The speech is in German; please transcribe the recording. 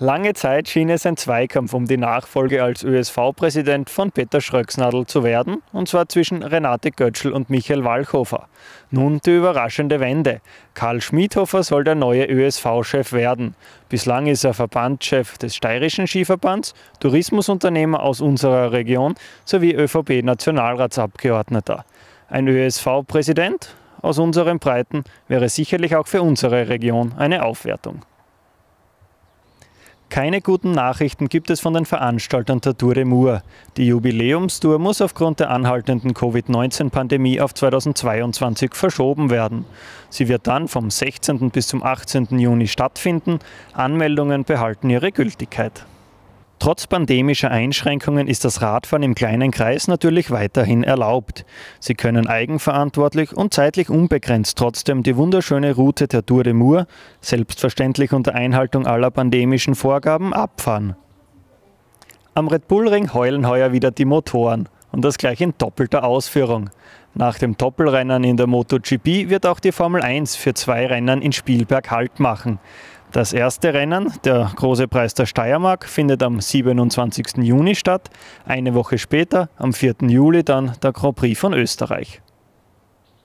Lange Zeit schien es ein Zweikampf um die Nachfolge als ÖSV-Präsident von Peter Schröcksnadel zu werden, und zwar zwischen Renate Götschl und Michael Walchhofer. Nun die überraschende Wende. Karl Schmiedhofer soll der neue ÖSV-Chef werden. Bislang ist er Verbandschef des steirischen Skiverbands, Tourismusunternehmer aus unserer Region sowie ÖVP-Nationalratsabgeordneter. Ein ÖSV-Präsident aus unseren Breiten wäre sicherlich auch für unsere Region eine Aufwertung. Keine guten Nachrichten gibt es von den Veranstaltern der Tour de Mur. Die Jubiläumstour muss aufgrund der anhaltenden Covid-19-Pandemie auf 2022 verschoben werden. Sie wird dann vom 16. bis zum 18. Juni stattfinden. Anmeldungen behalten ihre Gültigkeit. Trotz pandemischer Einschränkungen ist das Radfahren im kleinen Kreis natürlich weiterhin erlaubt. Sie können eigenverantwortlich und zeitlich unbegrenzt trotzdem die wunderschöne Route der Tour de Mur, selbstverständlich unter Einhaltung aller pandemischen Vorgaben, abfahren. Am Red Bull Ring heulen heuer wieder die Motoren und das gleich in doppelter Ausführung. Nach dem Doppelrennen in der MotoGP wird auch die Formel 1 für zwei Rennen in Spielberg Halt machen. Das erste Rennen, der Große Preis der Steiermark, findet am 27. Juni statt. Eine Woche später, am 4. Juli, dann der Grand Prix von Österreich.